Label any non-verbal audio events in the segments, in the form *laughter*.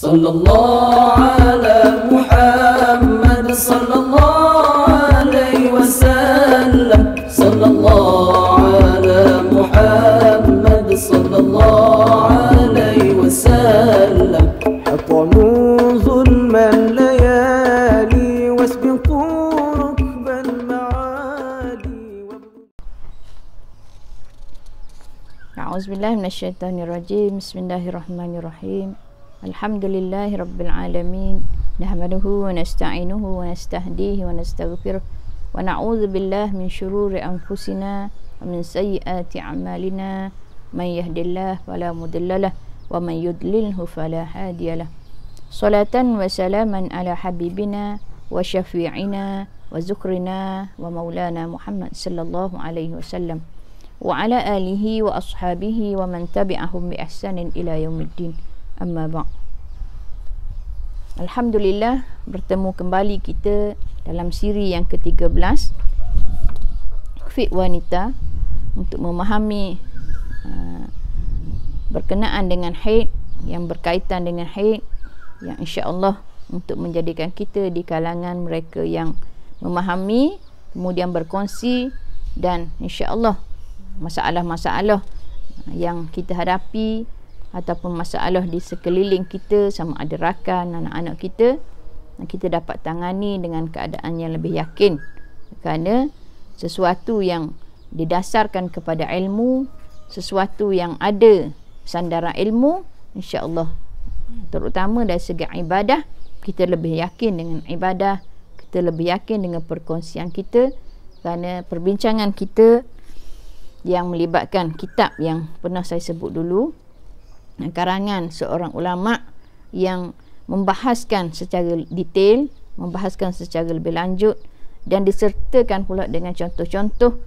صلى الله على محمد صلى الله عليه وسلم صلى الله على محمد صلى الله عليه وسلم حطموا ظلم الليالي واسبقوا ركب المعالي أعوذ بالله من الشيطان الرجيم بسم الله الرحمن الرحيم الحمد لله رب العالمين نحمده ونستعينه ونستهديه ونستغفره ونعوذ بالله من شرور أنفسنا ومن سيئات أعمالنا من يهد الله فلا مضل له ومن يضلله فلا هادي له صلاة وسلاما على حبيبنا وشفيعنا وذكرنا ومولانا محمد صلى الله عليه وسلم وعلى آله وأصحابه ومن تبعهم بإحسان إلى يوم الدين Amma ba. Alhamdulillah bertemu kembali kita dalam siri yang ke-13 Fit Wanita untuk memahami uh, berkenaan dengan haid yang berkaitan dengan haid yang insya-Allah untuk menjadikan kita di kalangan mereka yang memahami kemudian berkongsi dan insya-Allah masalah-masalah yang kita hadapi ataupun masalah di sekeliling kita sama ada rakan anak-anak kita kita dapat tangani dengan keadaan yang lebih yakin kerana sesuatu yang didasarkan kepada ilmu sesuatu yang ada sandaran ilmu insyaallah terutama dari segi ibadah kita lebih yakin dengan ibadah kita lebih yakin dengan perkongsian kita kerana perbincangan kita yang melibatkan kitab yang pernah saya sebut dulu karangan seorang ulama yang membahaskan secara detail, membahaskan secara lebih lanjut dan disertakan pula dengan contoh-contoh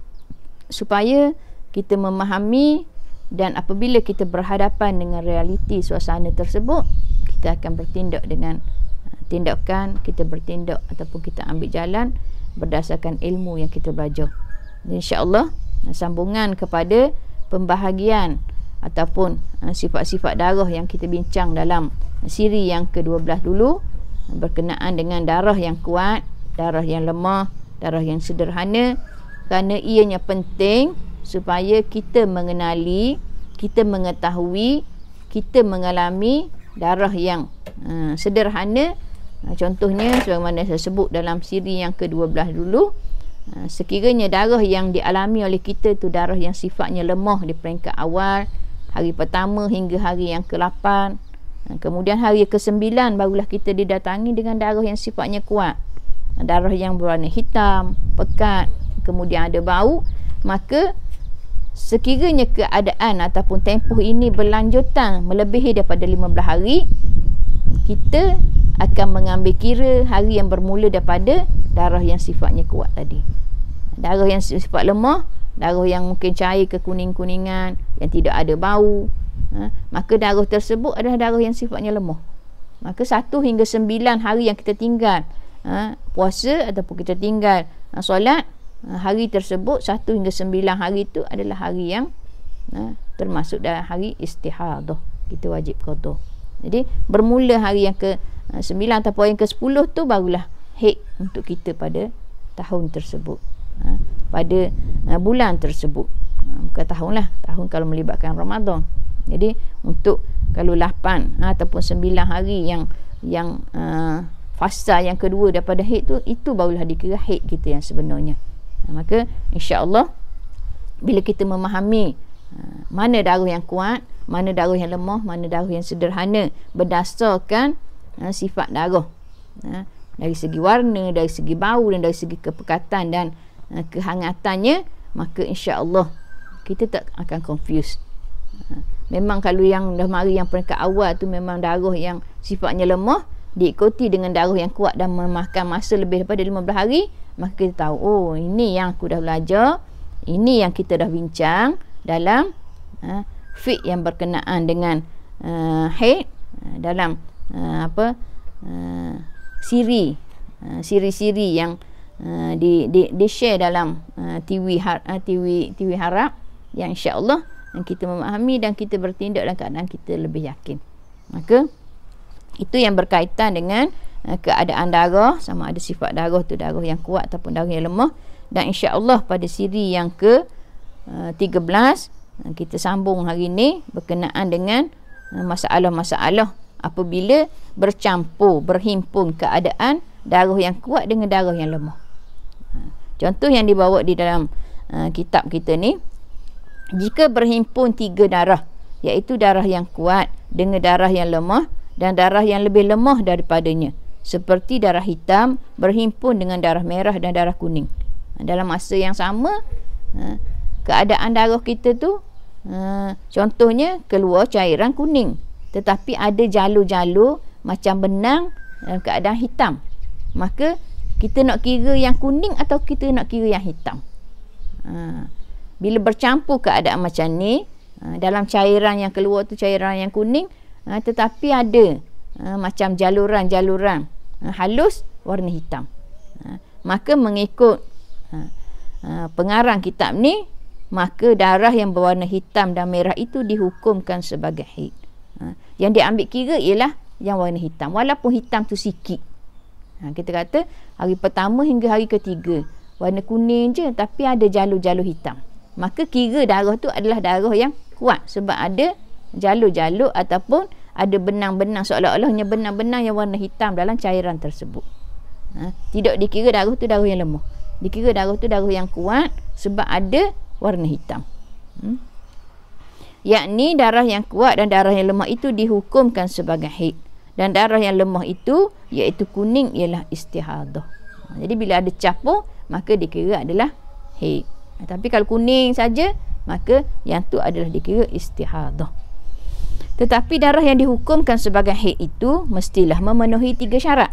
supaya kita memahami dan apabila kita berhadapan dengan realiti suasana tersebut, kita akan bertindak dengan uh, tindakan, kita bertindak ataupun kita ambil jalan berdasarkan ilmu yang kita belajar. Insyaallah sambungan kepada pembahagian ataupun eh, sifat-sifat darah yang kita bincang dalam siri yang ke-12 dulu berkenaan dengan darah yang kuat, darah yang lemah, darah yang sederhana kerana ianya penting supaya kita mengenali, kita mengetahui, kita mengalami darah yang uh, sederhana eh, contohnya sebagaimana saya sebut dalam siri yang ke-12 dulu sekiranya darah yang dialami oleh kita tu darah yang sifatnya lemah di peringkat awal hari pertama hingga hari yang ke-8 ha, kemudian hari ke-9 barulah kita didatangi dengan darah yang sifatnya kuat darah yang berwarna hitam pekat kemudian ada bau maka sekiranya keadaan ataupun tempoh ini berlanjutan melebihi daripada 15 hari kita akan mengambil kira hari yang bermula daripada darah yang sifatnya kuat tadi darah yang sifat lemah darah yang mungkin cair ke kuning-kuningan yang tidak ada bau ha? maka darah tersebut adalah darah yang sifatnya lemah maka satu hingga sembilan hari yang kita tinggal ha? puasa ataupun kita tinggal ha? solat ha? hari tersebut satu hingga sembilan hari itu adalah hari yang ha? termasuk dalam hari istihadah kita wajib kata jadi bermula hari yang ke ha, sembilan ataupun yang ke sepuluh tu barulah hek untuk kita pada tahun tersebut ha? pada uh, bulan tersebut uh, bukan tahun lah tahun kalau melibatkan Ramadan jadi untuk kalau 8 ha, ataupun 9 hari yang yang uh, fasa yang kedua daripada haid tu itu barulah dikira haid kita yang sebenarnya ha, maka insyaAllah bila kita memahami uh, mana darah yang kuat mana darah yang lemah mana darah yang sederhana berdasarkan uh, sifat darah uh, dari segi warna dari segi bau dan dari segi kepekatan dan Ha, kehangatannya maka insya-Allah kita tak akan confused. Ha, memang kalau yang dah mari yang peringkat awal tu memang darah yang sifatnya lemah diikuti dengan darah yang kuat dan memakan masa lebih daripada 15 hari maka kita tahu oh ini yang aku dah belajar, ini yang kita dah bincang dalam uh, ha, fit yang berkenaan dengan uh, haid uh, dalam uh, apa uh, siri uh, siri-siri yang Eh, di di di share dalam uh, eh, TV har, uh, eh, TV TV harap yang insya-Allah kita memahami dan kita bertindak dan kadang kita lebih yakin. Maka itu yang berkaitan dengan uh, keadaan darah sama ada sifat darah tu darah yang kuat ataupun darah yang lemah dan insya-Allah pada siri yang ke uh, belas uh, kita sambung hari ini berkenaan dengan masalah masalah-masalah apabila bercampur berhimpun keadaan darah yang kuat dengan darah yang lemah. Contoh yang dibawa di dalam uh, kitab kita ni jika berhimpun tiga darah iaitu darah yang kuat dengan darah yang lemah dan darah yang lebih lemah daripadanya seperti darah hitam berhimpun dengan darah merah dan darah kuning dalam masa yang sama uh, keadaan darah kita tu uh, contohnya keluar cairan kuning tetapi ada jalur-jalur macam benang dalam keadaan hitam maka kita nak kira yang kuning atau kita nak kira yang hitam ha. bila bercampur keadaan macam ni ha, dalam cairan yang keluar tu cairan yang kuning ha, tetapi ada ha, macam jaluran-jaluran ha, halus warna hitam ha, maka mengikut ha, ha, pengarang kitab ni maka darah yang berwarna hitam dan merah itu dihukumkan sebagai hit. ha, yang diambil kira ialah yang warna hitam walaupun hitam tu sikit Ha, kita kata hari pertama hingga hari ketiga warna kuning je tapi ada jalur-jalur hitam. Maka kira darah tu adalah darah yang kuat sebab ada jalur-jalur ataupun ada benang-benang seolah-olahnya benang-benang yang warna hitam dalam cairan tersebut. Ha, tidak dikira darah tu darah yang lemah. Dikira darah tu darah yang kuat sebab ada warna hitam. Hmm. Yakni darah yang kuat dan darah yang lemah itu dihukumkan sebagai haid dan darah yang lemah itu iaitu kuning ialah istihadah jadi bila ada capur maka dikira adalah haid tapi kalau kuning saja maka yang tu adalah dikira istihadah tetapi darah yang dihukumkan sebagai haid itu mestilah memenuhi tiga syarat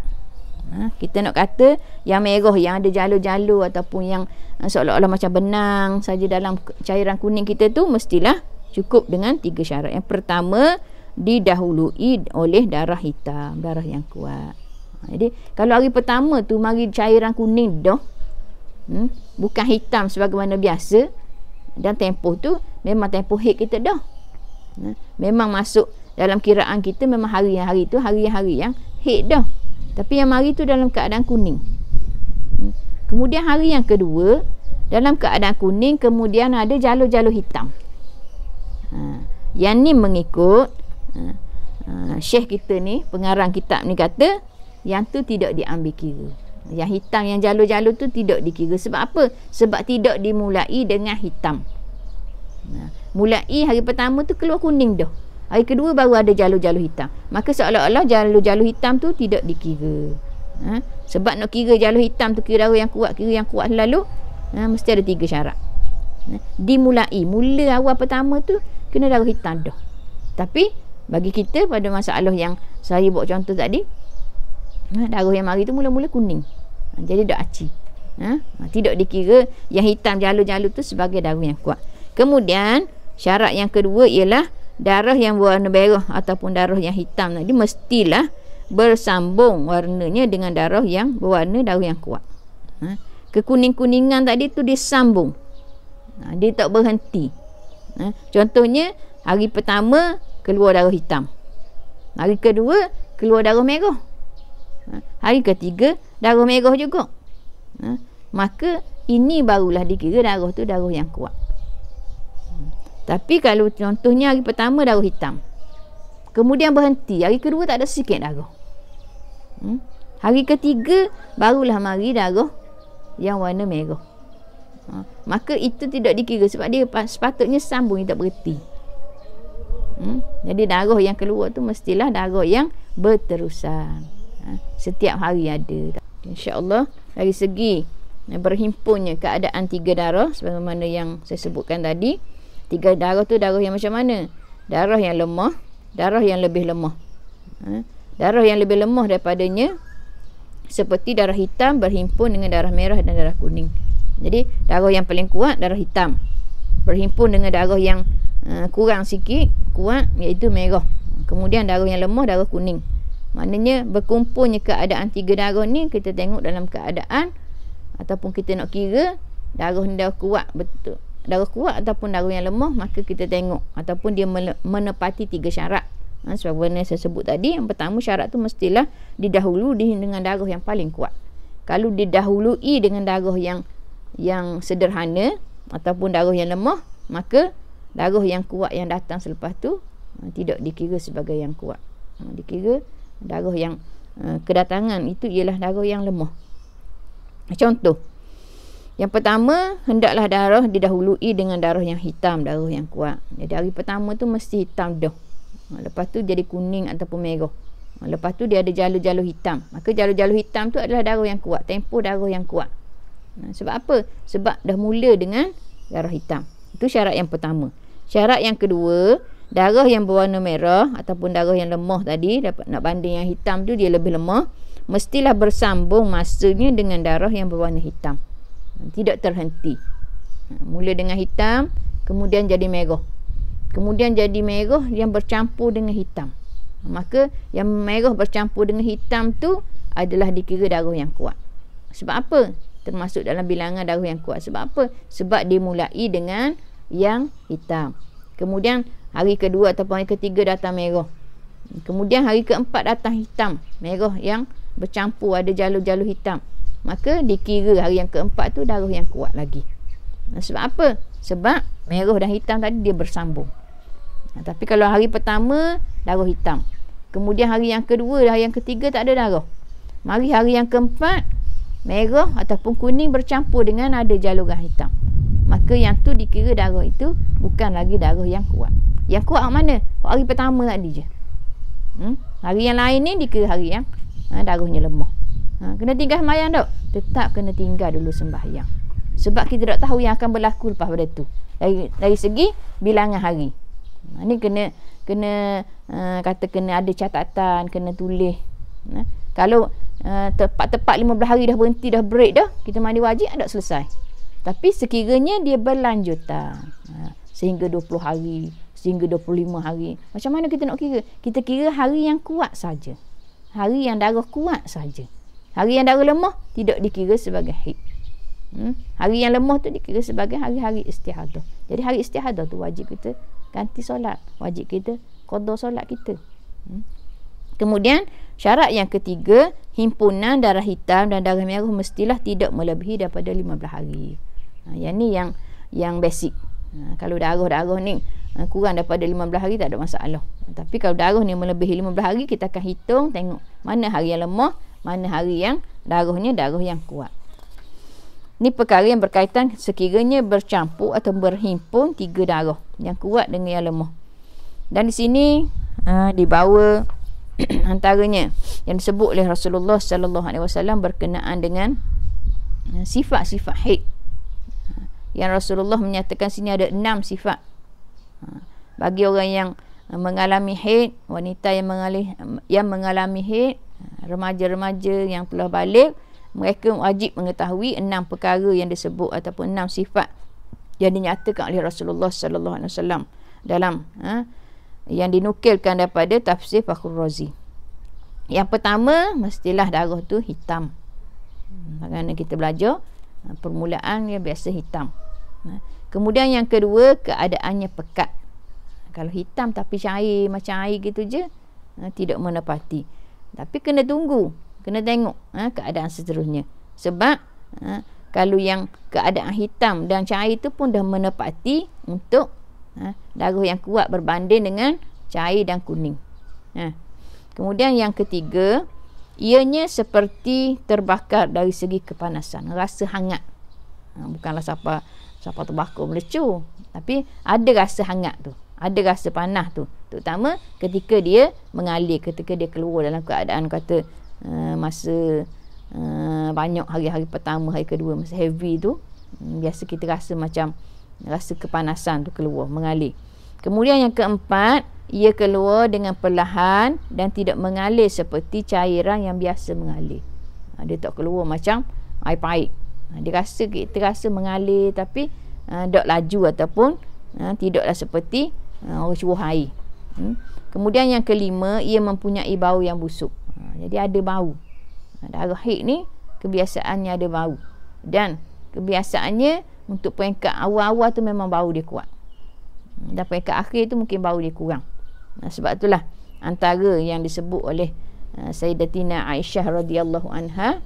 Ha, kita nak kata yang merah yang ada jalur-jalur ataupun yang ha, seolah-olah macam benang saja dalam cairan kuning kita tu mestilah cukup dengan tiga syarat. Yang pertama, didahului oleh darah hitam, darah yang kuat. Ha, jadi kalau hari pertama tu mari cairan kuning dah. Hmm, bukan hitam sebagaimana biasa dan tempoh tu memang tempoh hit kita dah. Ha, memang masuk dalam kiraan kita memang hari yang hari tu hari yang hari yang hit dah. Tapi yang hari tu dalam keadaan kuning. Hmm, kemudian hari yang kedua dalam keadaan kuning kemudian ada jalur-jalur hitam. Ha, yang ni mengikut uh, Syekh kita ni Pengarang kitab ni kata Yang tu tidak diambil kira Yang hitam yang jalur-jalur tu tidak dikira Sebab apa? Sebab tidak dimulai dengan hitam uh, Mulai hari pertama tu keluar kuning dah Hari kedua baru ada jalur-jalur hitam Maka seolah-olah jalur-jalur hitam tu tidak dikira uh, Sebab nak kira jalur hitam tu kira yang kuat Kira yang kuat lalu uh, Mesti ada tiga syarat dimulai mula awal pertama tu kena darah hitam dah tapi bagi kita pada masa Allah yang saya buat contoh tadi ha, darah yang mari tu mula-mula kuning ha, jadi dah aci ha, ha? tidak dikira yang hitam jalur-jalur tu sebagai darah yang kuat kemudian syarat yang kedua ialah darah yang warna merah ataupun darah yang hitam tadi mestilah bersambung warnanya dengan darah yang berwarna darah yang kuat ha? kekuning-kuningan tadi tu disambung ha? dia tak berhenti ha? contohnya hari pertama keluar darah hitam. Hari kedua, keluar darah merah. Ha? Hari ketiga, darah merah juga. Ha? Maka, ini barulah dikira darah tu darah yang kuat. Ha? Tapi kalau contohnya hari pertama darah hitam. Kemudian berhenti. Hari kedua tak ada sikit darah. Hari ketiga, barulah mari darah yang warna merah. Maka itu tidak dikira sebab dia sepatutnya sambung, dia tak berhenti. Hmm? Jadi darah yang keluar tu mestilah darah yang berterusan. Ha? Setiap hari ada. Insya Allah dari segi eh, berhimpunnya keadaan tiga darah sebagaimana yang saya sebutkan tadi. Tiga darah tu darah yang macam mana? Darah yang lemah, darah yang lebih lemah. Ha? Darah yang lebih lemah daripadanya seperti darah hitam berhimpun dengan darah merah dan darah kuning. Jadi darah yang paling kuat darah hitam berhimpun dengan darah yang Ah, kurang sikit kuat iaitu merah kemudian darah yang lemah darah kuning maknanya berkumpulnya keadaan tiga darah ni kita tengok dalam keadaan ataupun kita nak kira darah ni darah kuat betul darah kuat ataupun darah yang lemah maka kita tengok ataupun dia menepati tiga syarat ha, ah, sebabnya saya sebut tadi yang pertama syarat tu mestilah didahulu dengan darah yang paling kuat kalau didahului dengan darah yang yang sederhana ataupun darah yang lemah maka darah yang kuat yang datang selepas tu ha, tidak dikira sebagai yang kuat ha, dikira darah yang ha, kedatangan itu ialah darah yang lemah contoh yang pertama hendaklah darah didahului dengan darah yang hitam darah yang kuat jadi hari pertama tu mesti hitam dah lepas tu jadi kuning ataupun merah lepas tu dia ada jalur-jalur hitam maka jalur-jalur hitam tu adalah darah yang kuat tempo darah yang kuat sebab apa sebab dah mula dengan darah hitam itu syarat yang pertama. Syarat yang kedua, darah yang berwarna merah ataupun darah yang lemah tadi dapat nak banding yang hitam tu dia lebih lemah, mestilah bersambung masanya dengan darah yang berwarna hitam. Tidak terhenti. Ha, mula dengan hitam, kemudian jadi merah. Kemudian jadi merah yang bercampur dengan hitam. Maka yang merah bercampur dengan hitam tu adalah dikira darah yang kuat. Sebab apa? termasuk dalam bilangan darah yang kuat. Sebab apa? Sebab dia mulai dengan yang hitam. Kemudian hari kedua ataupun hari ketiga datang merah. Kemudian hari keempat datang hitam. Merah yang bercampur ada jalur-jalur hitam. Maka dikira hari yang keempat tu darah yang kuat lagi. Sebab apa? Sebab merah dan hitam tadi dia bersambung. Nah, tapi kalau hari pertama darah hitam. Kemudian hari yang kedua dan hari yang ketiga tak ada darah. Mari hari yang keempat merah ataupun kuning bercampur dengan ada jalurah hitam maka yang tu dikira darah itu bukan lagi darah yang kuat yang kuat mana? hari pertama tadi je hmm? hari yang lain ni dikira hari yang ha, darahnya lemah ha, kena tinggal semayang tak? tetap kena tinggal dulu sembahyang sebab kita tak tahu yang akan berlaku lepas pada tu dari, dari segi bilangan hari ha, ni kena kena uh, kata kena ada catatan kena tulis ha? kalau tepat-tepat eh, 15 hari dah berhenti dah break dah kita mandi wajib ada selesai tapi sekiranya dia berlanjutan ha, sehingga 20 hari sehingga 25 hari macam mana kita nak kira kita kira hari yang kuat saja hari yang darah kuat saja hari yang darah lemah tidak dikira sebagai haid hmm? hari yang lemah tu dikira sebagai hari-hari istihadah jadi hari istihadah tu wajib kita ganti solat wajib kita qada solat kita hmm? kemudian syarat yang ketiga himpunan darah hitam dan darah merah mestilah tidak melebihi daripada 15 hari. Ha, yang ni yang yang basic. Ha, kalau darah-darah ni ha, kurang daripada 15 hari tak ada masalah. Tapi kalau darah ni melebihi 15 hari kita akan hitung tengok mana hari yang lemah, mana hari yang darahnya darah yang kuat. Ini perkara yang berkaitan sekiranya bercampur atau berhimpun tiga darah yang kuat dengan yang lemah. Dan di sini uh, dibawa di bawah *clears throat* antaranya yang disebut oleh Rasulullah sallallahu alaihi wasallam berkenaan dengan eh, sifat-sifat haid. Ha, yang Rasulullah menyatakan sini ada enam sifat. Ha, bagi orang yang eh, mengalami haid, wanita yang mengalami yang mengalami haid, ha, remaja-remaja yang telah balik, mereka wajib mengetahui enam perkara yang disebut ataupun enam sifat yang dinyatakan oleh Rasulullah sallallahu alaihi wasallam dalam ha, yang dinukilkan daripada tafsir Fakhrul Razi. Yang pertama mestilah darah tu hitam. Hmm, bagaimana kita belajar ha, permulaan dia biasa hitam. Ha, kemudian yang kedua keadaannya pekat. Kalau hitam tapi cair macam air gitu je ha, tidak menepati. Tapi kena tunggu, kena tengok keadaan seterusnya. Sebab kalau yang keadaan hitam dan cair itu pun dah menepati untuk Ha? Darah yang kuat berbanding dengan cair dan kuning. Ha? Kemudian yang ketiga, ianya seperti terbakar dari segi kepanasan. Rasa hangat. Ha, bukanlah siapa siapa terbakar melecur. Tapi ada rasa hangat tu. Ada rasa panah tu. Terutama ketika dia mengalir, ketika dia keluar dalam keadaan kata uh, masa uh, banyak hari-hari pertama, hari kedua, masa heavy tu. Hmm, biasa kita rasa macam rasa kepanasan tu keluar mengalir kemudian yang keempat ia keluar dengan perlahan dan tidak mengalir seperti cairan yang biasa mengalir ha, dia tak keluar macam air paik ha, dia rasa kita rasa mengalir tapi ha, tak laju ataupun ha, tidaklah seperti ha, orang curuh air hmm. kemudian yang kelima ia mempunyai bau yang busuk ha, jadi ada bau ha, darah haid ni kebiasaannya ada bau dan kebiasaannya untuk peringkat awal-awal tu memang bau dia kuat. Hmm, dan peringkat akhir tu mungkin bau dia kurang. Nah, sebab itulah antara yang disebut oleh eh, Sayyidatina Aisyah radhiyallahu anha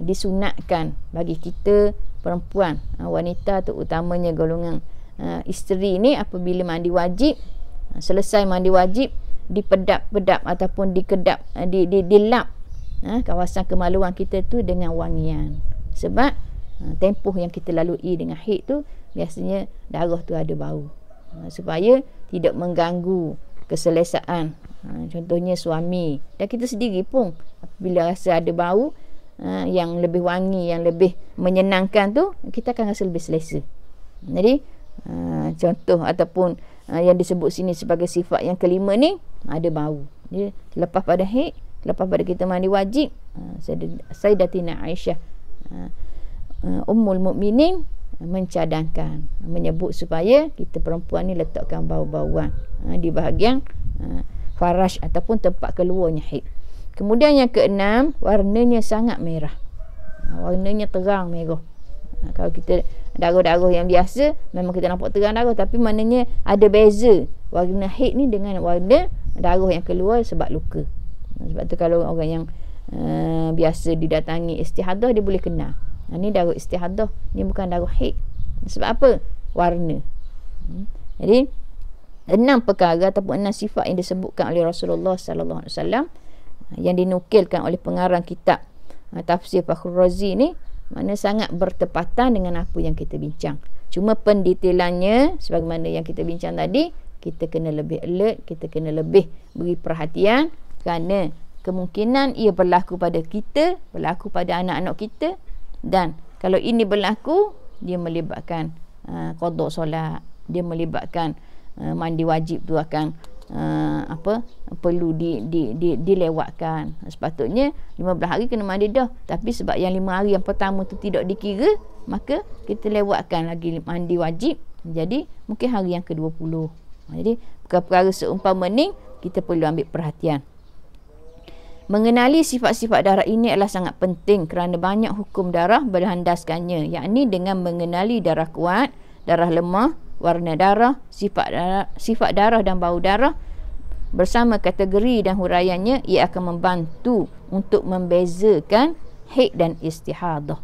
disunatkan bagi kita perempuan uh, wanita terutamanya golongan uh, isteri ni apabila mandi wajib selesai mandi wajib dipedap-pedap ataupun dikedap uh, di, di, dilap uh, kawasan kemaluan kita tu dengan wangian sebab Ha, tempoh yang kita lalui dengan haid tu biasanya darah tu ada bau ha, supaya tidak mengganggu keselesaan ha, contohnya suami dan kita sendiri pun bila rasa ada bau yang lebih wangi yang lebih menyenangkan tu kita akan rasa lebih selesa jadi contoh ataupun yang disebut sini sebagai sifat yang kelima ni ada bau jadi, lepas pada haid lepas pada kita mandi wajib saya saya datina Aisyah Uh, Ummul Mukminin mencadangkan menyebut supaya kita perempuan ni letakkan bau-bauan ha, di bahagian ha, uh, faraj ataupun tempat keluarnya haid. Kemudian yang keenam, warnanya sangat merah. Ha, warnanya terang merah. Ha, kalau kita darah-darah yang biasa memang kita nampak terang darah tapi maknanya ada beza warna haid ni dengan warna darah yang keluar sebab luka. Sebab tu kalau orang yang uh, biasa didatangi istihadah dia boleh kenal Ha, ni darut istihadah. Ni bukan darut haid. Sebab apa? Warna. Hmm. Jadi, enam perkara ataupun enam sifat yang disebutkan oleh Rasulullah sallallahu alaihi wasallam ha, yang dinukilkan oleh pengarang kitab ha, Tafsir Fakhrul Razi ni mana sangat bertepatan dengan apa yang kita bincang. Cuma pendetailannya sebagaimana yang kita bincang tadi, kita kena lebih alert, kita kena lebih beri perhatian kerana kemungkinan ia berlaku pada kita, berlaku pada anak-anak kita, dan kalau ini berlaku dia melibatkan uh, kodok solat dia melibatkan uh, mandi wajib tu akan uh, apa perlu di, di, di, dilewatkan sepatutnya 15 hari kena mandi dah tapi sebab yang 5 hari yang pertama tu tidak dikira maka kita lewatkan lagi mandi wajib jadi mungkin hari yang ke-20 jadi perkara-perkara seumpama ni kita perlu ambil perhatian Mengenali sifat-sifat darah ini adalah sangat penting kerana banyak hukum darah berlandaskannya yakni dengan mengenali darah kuat, darah lemah, warna darah, sifat darah, sifat darah dan bau darah bersama kategori dan huraiannya ia akan membantu untuk membezakan haid dan istihadah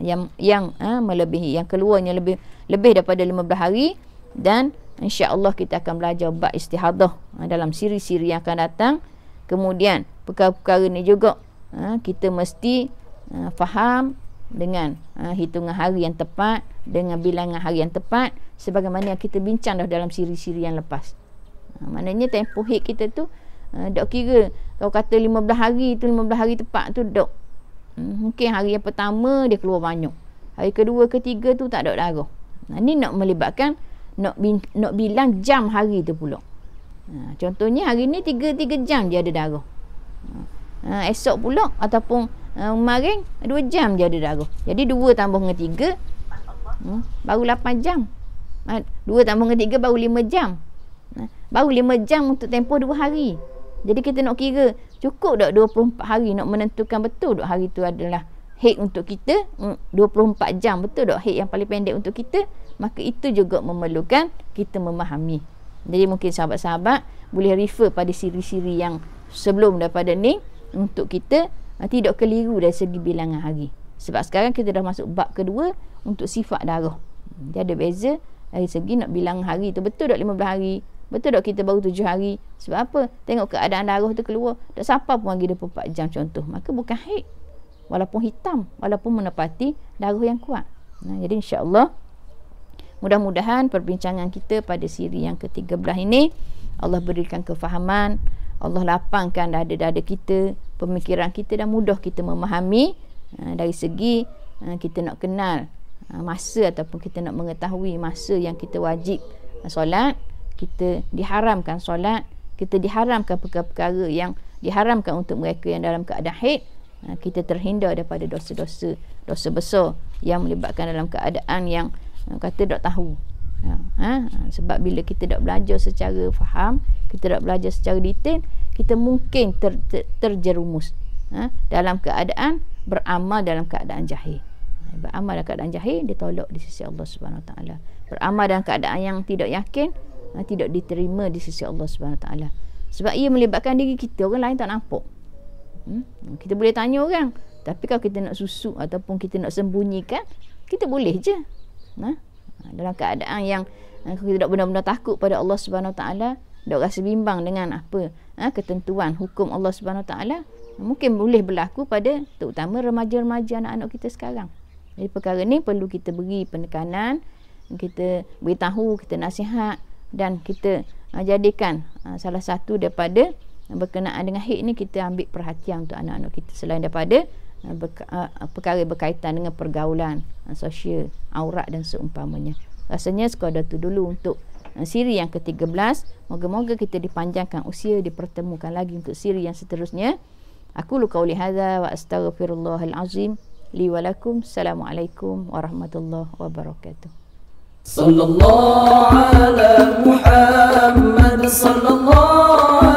yang yang ha, melebihi yang keluarnya lebih lebih daripada 15 hari dan insya-Allah kita akan belajar bab istihadah ha, dalam siri-siri yang akan datang kemudian perkara-perkara ni juga ha, kita mesti ha, faham dengan ha, hitungan hari yang tepat dengan bilangan hari yang tepat sebagaimana yang kita bincang dah dalam siri-siri yang lepas ha, maknanya tempoh hit kita tu ha, dok kira kalau kata 15 hari tu 15 hari tepat tu dok hmm, mungkin hari yang pertama dia keluar banyak hari kedua ketiga tu tak dok darah nah, ha, ni nak melibatkan nak, bin, nak bilang jam hari tu pula ha, contohnya hari ni 3, 3 jam dia ada darah uh, esok pula ataupun uh, kemarin 2 jam dia ada darah jadi 2 tambah dengan 3 uh, hmm, baru 8 jam uh, tambah dengan 3 baru 5 jam uh, baru 5 jam untuk tempoh 2 hari jadi kita nak kira cukup tak 24 hari nak menentukan betul tak hari tu adalah Hek untuk kita 24 hmm, jam betul tak hek yang paling pendek untuk kita maka itu juga memerlukan kita memahami jadi mungkin sahabat-sahabat boleh refer pada siri-siri yang sebelum daripada ni untuk kita uh, tidak keliru dari segi bilangan hari. Sebab sekarang kita dah masuk bab kedua untuk sifat darah. Dia ada beza dari segi nak bilang hari tu betul tak 15 hari? Betul tak kita baru 7 hari? Sebab apa? Tengok keadaan darah tu keluar. Tak siapa pun lagi 24 jam contoh. Maka bukan haid. Walaupun hitam. Walaupun menepati darah yang kuat. Nah, jadi insyaAllah. Mudah-mudahan perbincangan kita pada siri yang ke-13 ini. Allah berikan kefahaman. Allah lapangkan dada-dada kita, pemikiran kita dan mudah kita memahami eh, dari segi eh, kita nak kenal eh, masa ataupun kita nak mengetahui masa yang kita wajib solat, kita diharamkan solat, kita diharamkan perkara-perkara yang diharamkan untuk mereka yang dalam keadaan haid, kita terhindar daripada dosa-dosa, dosa besar yang melibatkan dalam keadaan yang kata tak tahu. Ha? Sebab bila kita tak belajar secara faham, kita tak belajar secara detail kita mungkin ter, ter, terjerumus ha? dalam keadaan beramal dalam keadaan jahil ha, beramal dalam keadaan jahil ditolak di sisi Allah Subhanahu taala beramal dalam keadaan yang tidak yakin ha? tidak diterima di sisi Allah Subhanahu taala sebab ia melibatkan diri kita orang lain tak nampak hmm? kita boleh tanya orang tapi kalau kita nak susuk ataupun kita nak sembunyikan kita boleh je ha? ha dalam keadaan yang ha, kita tak benar-benar takut pada Allah Subhanahu taala dok rasa bimbang dengan apa ha, ketentuan hukum Allah Subhanahu taala mungkin boleh berlaku pada terutama remaja-remaja anak-anak kita sekarang. Jadi perkara ni perlu kita beri penekanan, kita beritahu, kita nasihat dan kita uh, jadikan uh, salah satu daripada berkenaan dengan hik ni kita ambil perhatian untuk anak-anak kita selain daripada uh, berka- uh, perkara berkaitan dengan pergaulan uh, sosial, aurat dan seumpamanya. Rasanya sekadar tu dulu untuk siri yang ke-13 moga-moga kita dipanjangkan usia dipertemukan lagi untuk siri yang seterusnya aku luka oleh hadza wa astaghfirullahal azim li wa assalamualaikum warahmatullahi wabarakatuh sallallahu ala muhammad sallallahu